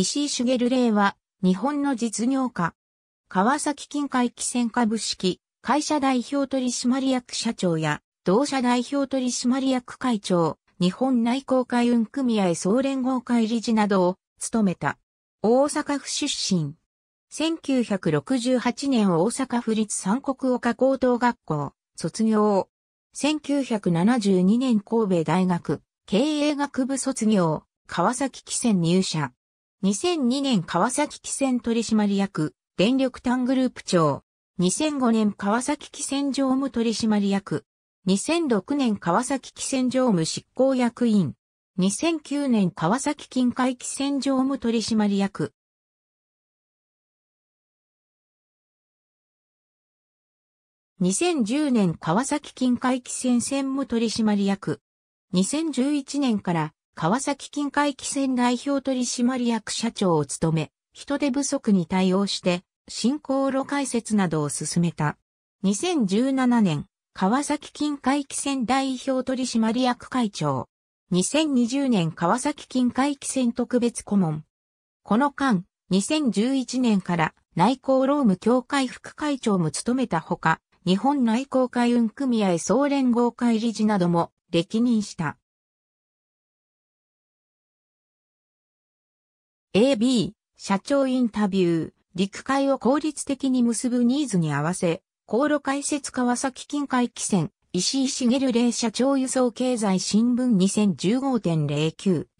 石井茂霊は、日本の実業家。川崎近海汽船株式、会社代表取締役社長や、同社代表取締役会長、日本内航海運組合総連合会理事などを務めた。大阪府出身。1968年大阪府立三国岡高等学校、卒業。1972年神戸大学、経営学部卒業、川崎汽船入社。2002年川崎汽船取締役、電力タングループ長。2005年川崎汽船常務取締役。2006年川崎汽船常務執行役員。2009年川崎近海汽船常務取締役。2010年川崎近海汽船専務取締役。2011年から川崎近海汽船代表取締役社長を務め、人手不足に対応して、新航路開設などを進めた。2017年、川崎近海汽船代表取締役会長。2020年川崎近海汽船特別顧問。この間、2011年から内航労務協会副会長も務めたほか、日本内航海運組合総連合会理事なども歴任した。AB、社長インタビュー、陸海を効率的に結ぶニーズに合わせ、航路開設川崎近海汽船、石井茂霊社長輸送経済新聞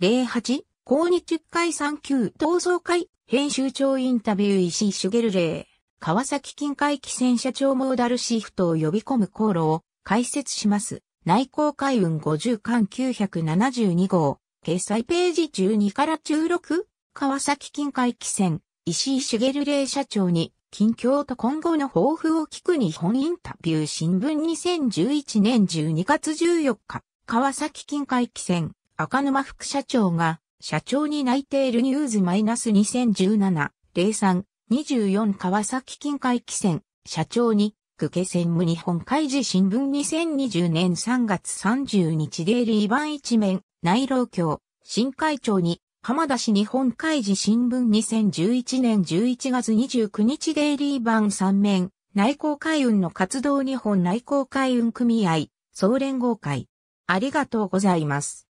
2015.0908、高日会産級同窓会、編集長インタビュー石井茂霊、川崎近海汽船社長モーダルシフトを呼び込む航路を開設します。内航海運50巻972号、掲載ページ12から16、川崎近海汽船、石井茂霊社長に、近況と今後の抱負を聞く日本インタビュー新聞2011年12月14日、川崎近海汽船、赤沼副社長が、社長に内定るニューズマイナス2017、03、24川崎近海汽船、社長に、久家専務日本海事新聞2020年3月30日デイリー版一面、内労協、新会長に、浜田市日本海事新聞2011年11月29日デイリー版3面、内航海運の活動日本内航海運組合、総連合会。ありがとうございます。